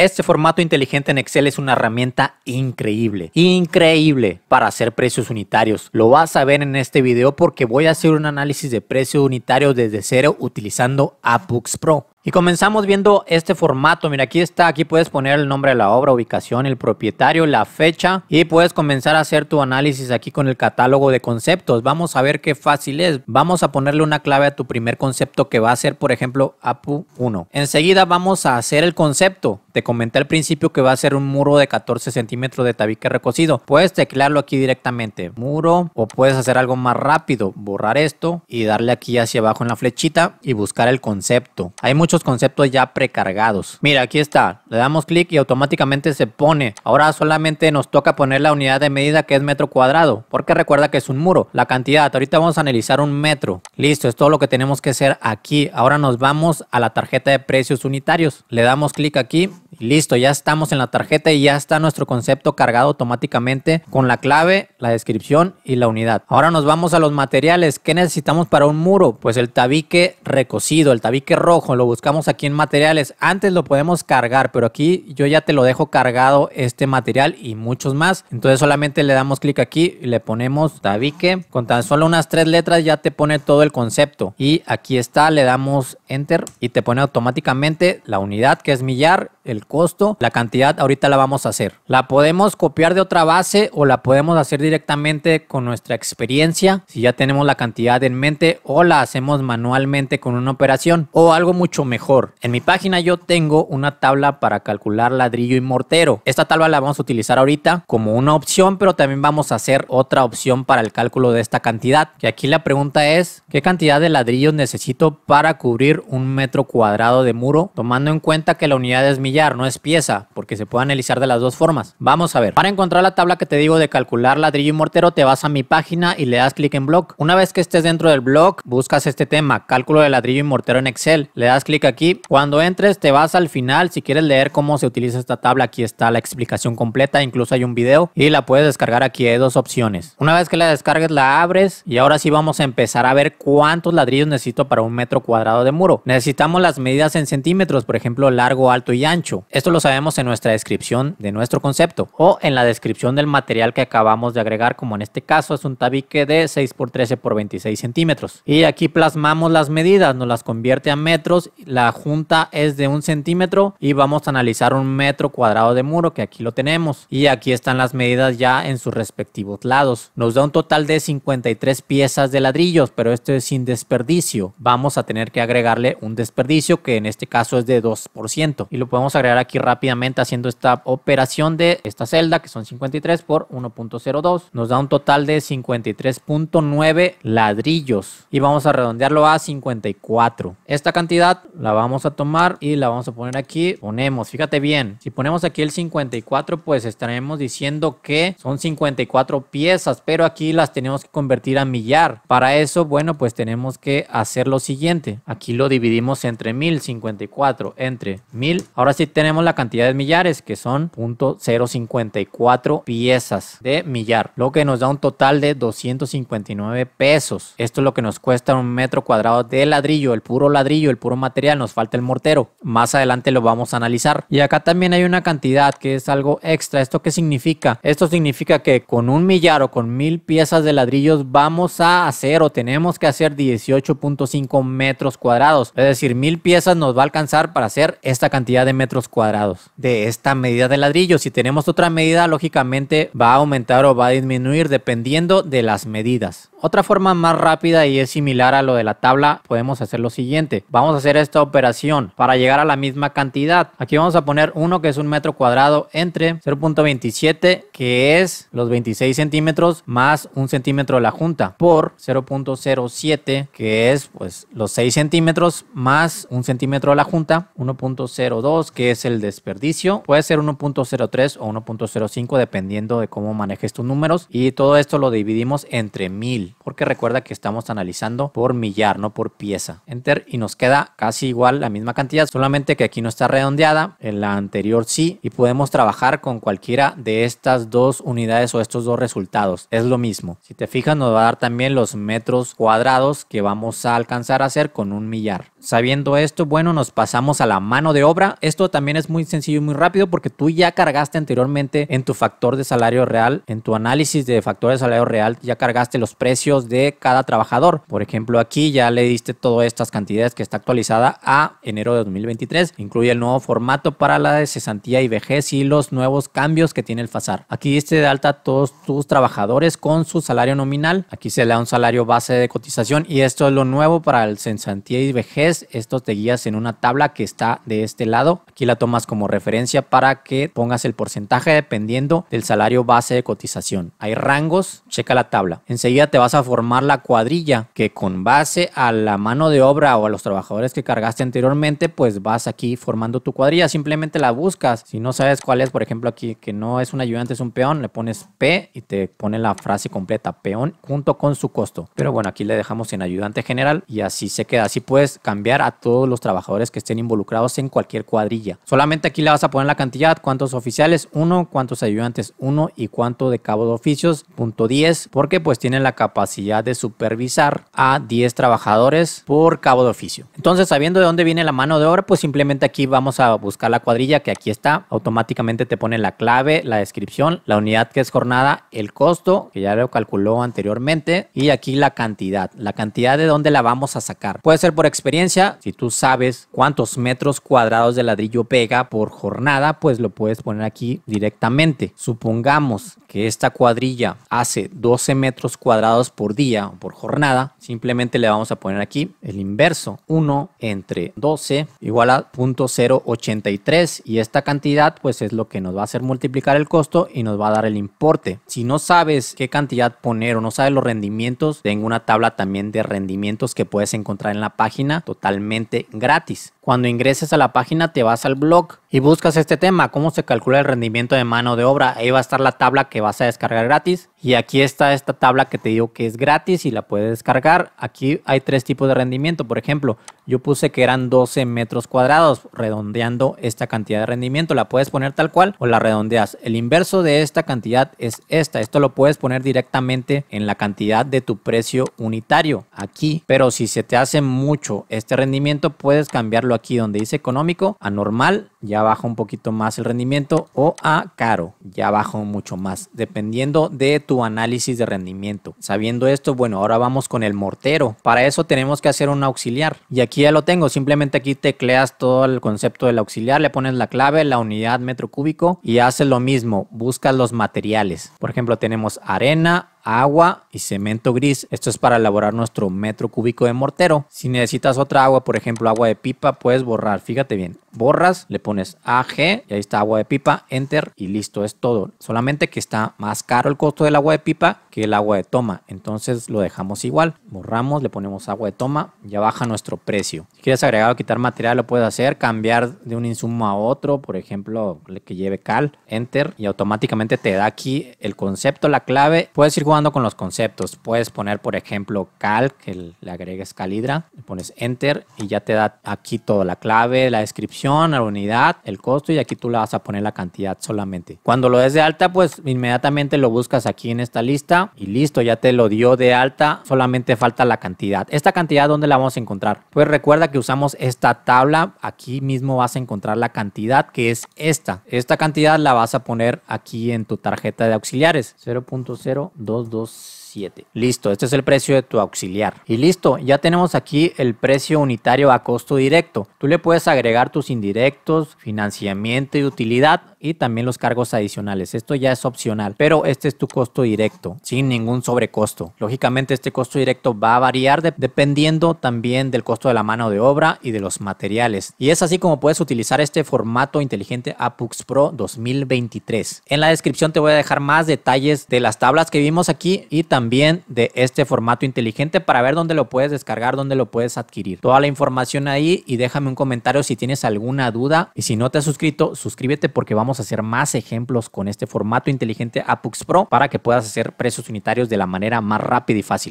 Este formato inteligente en Excel es una herramienta increíble, increíble para hacer precios unitarios. Lo vas a ver en este video porque voy a hacer un análisis de precio unitario desde cero utilizando AppBooks Pro. Y comenzamos viendo este formato. Mira, aquí está, aquí puedes poner el nombre de la obra, ubicación, el propietario, la fecha y puedes comenzar a hacer tu análisis aquí con el catálogo de conceptos. Vamos a ver qué fácil es. Vamos a ponerle una clave a tu primer concepto que va a ser, por ejemplo, APU1. Enseguida vamos a hacer el concepto. Te comenté al principio que va a ser un muro de 14 centímetros de tabique recocido. Puedes teclarlo aquí directamente, muro, o puedes hacer algo más rápido, borrar esto y darle aquí hacia abajo en la flechita y buscar el concepto. Hay muchos conceptos ya precargados. Mira, aquí está. Le damos clic y automáticamente se pone. Ahora solamente nos toca poner la unidad de medida que es metro cuadrado, porque recuerda que es un muro. La cantidad, ahorita vamos a analizar un metro. Listo, es todo lo que tenemos que hacer aquí. Ahora nos vamos a la tarjeta de precios unitarios. Le damos clic aquí y listo, ya estamos en la tarjeta y ya está nuestro concepto cargado automáticamente con la clave, la descripción y la unidad. Ahora nos vamos a los materiales. que necesitamos para un muro? Pues el tabique recocido, el tabique rojo, lo buscamos buscamos aquí en materiales. Antes lo podemos cargar, pero aquí yo ya te lo dejo cargado este material y muchos más. Entonces solamente le damos clic aquí y le ponemos tabique. Con tan solo unas tres letras ya te pone todo el concepto. Y aquí está, le damos enter y te pone automáticamente la unidad que es millar, el costo, la cantidad. Ahorita la vamos a hacer. La podemos copiar de otra base o la podemos hacer directamente con nuestra experiencia. Si ya tenemos la cantidad en mente o la hacemos manualmente con una operación o algo mucho mejor. En mi página yo tengo una tabla para calcular ladrillo y mortero. Esta tabla la vamos a utilizar ahorita como una opción, pero también vamos a hacer otra opción para el cálculo de esta cantidad. Que aquí la pregunta es, ¿qué cantidad de ladrillos necesito para cubrir un metro cuadrado de muro? Tomando en cuenta que la unidad es millar, no es pieza, porque se puede analizar de las dos formas. Vamos a ver. Para encontrar la tabla que te digo de calcular ladrillo y mortero, te vas a mi página y le das clic en blog. Una vez que estés dentro del blog, buscas este tema, cálculo de ladrillo y mortero en Excel. Le das clic aquí. Cuando entres te vas al final. Si quieres leer cómo se utiliza esta tabla, aquí está la explicación completa. Incluso hay un video y la puedes descargar aquí. Hay dos opciones. Una vez que la descargues la abres y ahora sí vamos a empezar a ver cuántos ladrillos necesito para un metro cuadrado de muro. Necesitamos las medidas en centímetros, por ejemplo largo, alto y ancho. Esto lo sabemos en nuestra descripción de nuestro concepto o en la descripción del material que acabamos de agregar como en este caso es un tabique de 6 x 13 x 26 centímetros. Y aquí plasmamos las medidas, nos las convierte a metros la junta es de un centímetro y vamos a analizar un metro cuadrado de muro que aquí lo tenemos y aquí están las medidas ya en sus respectivos lados. Nos da un total de 53 piezas de ladrillos, pero esto es sin desperdicio. Vamos a tener que agregarle un desperdicio que en este caso es de 2% y lo podemos agregar aquí rápidamente haciendo esta operación de esta celda que son 53 por 1.02. Nos da un total de 53.9 ladrillos y vamos a redondearlo a 54. Esta cantidad la vamos a tomar y la vamos a poner aquí. Ponemos, fíjate bien, si ponemos aquí el 54, pues estaremos diciendo que son 54 piezas, pero aquí las tenemos que convertir a millar. Para eso, bueno, pues tenemos que hacer lo siguiente. Aquí lo dividimos entre 1054. 54, entre 1000. Ahora sí tenemos la cantidad de millares, que son .054 piezas de millar, lo que nos da un total de 259 pesos. Esto es lo que nos cuesta un metro cuadrado de ladrillo, el puro ladrillo, el puro material nos falta el mortero. Más adelante lo vamos a analizar. Y acá también hay una cantidad que es algo extra. ¿Esto qué significa? Esto significa que con un millar o con mil piezas de ladrillos vamos a hacer o tenemos que hacer 18.5 metros cuadrados. Es decir, mil piezas nos va a alcanzar para hacer esta cantidad de metros cuadrados de esta medida de ladrillo Si tenemos otra medida, lógicamente va a aumentar o va a disminuir dependiendo de las medidas. Otra forma más rápida y es similar a lo de la tabla, podemos hacer lo siguiente. Vamos a hacer esta operación para llegar a la misma cantidad. Aquí vamos a poner 1 que es un metro cuadrado entre 0.27 que es los 26 centímetros más un centímetro de la junta por 0.07 que es pues los 6 centímetros más un centímetro de la junta 1.02 que es el desperdicio puede ser 1.03 o 1.05 dependiendo de cómo manejes tus números y todo esto lo dividimos entre 1000 porque recuerda que estamos analizando por millar, no por pieza. Enter y nos queda casi igual la misma cantidad, solamente que aquí no está redondeada, en la anterior sí, y podemos trabajar con cualquiera de estas dos unidades o estos dos resultados, es lo mismo. Si te fijas nos va a dar también los metros cuadrados que vamos a alcanzar a hacer con un millar. Sabiendo esto, bueno, nos pasamos a la mano de obra. Esto también es muy sencillo y muy rápido porque tú ya cargaste anteriormente en tu factor de salario real, en tu análisis de factor de salario real, ya cargaste los precios de cada trabajador. Por ejemplo, aquí ya le diste todas estas cantidades que está actualizada a enero de 2023. Incluye el nuevo formato para la de cesantía y vejez y los nuevos cambios que tiene el FASAR. Aquí diste de alta todos tus trabajadores con su salario nominal. Aquí se le da un salario base de cotización y esto es lo nuevo para el cesantía y vejez. Esto te guías en una tabla que está de este lado. Aquí la tomas como referencia para que pongas el porcentaje dependiendo del salario base de cotización. Hay rangos, checa la tabla. Enseguida te vas a formar la cuadrilla que con base a la mano de obra o a los trabajadores que cargaste anteriormente, pues vas aquí formando tu cuadrilla. Simplemente la buscas. Si no sabes cuál es, por ejemplo, aquí que no es un ayudante, es un peón, le pones P y te pone la frase completa, peón junto con su costo. Pero bueno, aquí le dejamos en ayudante general y así se queda. Así puedes cambiar a todos los trabajadores que estén involucrados en cualquier cuadrilla. Solamente aquí le vas a poner la cantidad, cuántos oficiales, uno, cuántos ayudantes, uno y cuánto de cabo de oficios, punto 10, porque pues tienen la capacidad capacidad de supervisar a 10 trabajadores por cabo de oficio. Entonces, sabiendo de dónde viene la mano de obra, pues simplemente aquí vamos a buscar la cuadrilla que aquí está. Automáticamente te pone la clave, la descripción, la unidad que es jornada, el costo, que ya lo calculó anteriormente, y aquí la cantidad. La cantidad de dónde la vamos a sacar. Puede ser por experiencia, si tú sabes cuántos metros cuadrados de ladrillo pega por jornada, pues lo puedes poner aquí directamente. Supongamos que esta cuadrilla hace 12 metros cuadrados por día o por jornada, simplemente le vamos a poner aquí el inverso 1 entre 12 igual a 0.083 y esta cantidad pues es lo que nos va a hacer multiplicar el costo y nos va a dar el importe. Si no sabes qué cantidad poner o no sabes los rendimientos, tengo una tabla también de rendimientos que puedes encontrar en la página totalmente gratis. Cuando ingreses a la página te vas al blog y buscas este tema, cómo se calcula el rendimiento de mano de obra. Ahí va a estar la tabla que vas a descargar gratis y aquí está esta tabla que te digo que es gratis y la puedes descargar. Aquí hay tres tipos de rendimiento. Por ejemplo, yo puse que eran 12 metros cuadrados, redondeando esta cantidad de rendimiento. La puedes poner tal cual o la redondeas. El inverso de esta cantidad es esta. Esto lo puedes poner directamente en la cantidad de tu precio unitario aquí. Pero si se te hace mucho este rendimiento, puedes cambiarlo aquí donde dice económico a normal. Ya baja un poquito más el rendimiento o a caro. Ya baja mucho más. Dependiendo de tu tu análisis de rendimiento. Sabiendo esto, bueno, ahora vamos con el mortero. Para eso tenemos que hacer un auxiliar. Y aquí ya lo tengo, simplemente aquí tecleas todo el concepto del auxiliar, le pones la clave, la unidad metro cúbico y haces lo mismo, buscas los materiales. Por ejemplo, tenemos arena, agua y cemento gris. Esto es para elaborar nuestro metro cúbico de mortero. Si necesitas otra agua, por ejemplo agua de pipa, puedes borrar. Fíjate bien, borras, le pones AG y ahí está agua de pipa, enter y listo, es todo. Solamente que está más caro el costo de la agua de pipa que el agua de toma. Entonces lo dejamos igual, borramos, le ponemos agua de toma, ya baja nuestro precio. Si quieres agregar o quitar material lo puedes hacer, cambiar de un insumo a otro, por ejemplo, que lleve cal, enter y automáticamente te da aquí el concepto, la clave. Puedes ir jugando con los conceptos, puedes poner por ejemplo cal, que le agregues calidra, le pones enter y ya te da aquí toda la clave, la descripción, la unidad, el costo y aquí tú le vas a poner la cantidad solamente. Cuando lo des de alta, pues inmediatamente lo buscas aquí en esta lista y listo, ya te lo dio de alta, solamente falta la cantidad. ¿Esta cantidad donde la vamos a encontrar? Pues recuerda que usamos esta tabla, aquí mismo vas a encontrar la cantidad que es esta. Esta cantidad la vas a poner aquí en tu tarjeta de auxiliares, 0.0227 Listo, este es el precio de tu auxiliar. Y listo, ya tenemos aquí el precio unitario a costo directo. Tú le puedes agregar tus indirectos, financiamiento y utilidad y también los cargos adicionales. Esto ya es opcional, pero este es tu costo directo, sin ningún sobrecosto. Lógicamente este costo directo va a variar dependiendo también del costo de la mano de obra y de los materiales. Y es así como puedes utilizar este formato inteligente Apux Pro 2023. En la descripción te voy a dejar más detalles de las tablas que vimos aquí y también de este formato inteligente para ver dónde lo puedes descargar, dónde lo puedes adquirir. Toda la información ahí y déjame un comentario si tienes alguna duda y si no te has suscrito, suscríbete porque vamos vamos a hacer más ejemplos con este formato inteligente APUX Pro para que puedas hacer precios unitarios de la manera más rápida y fácil.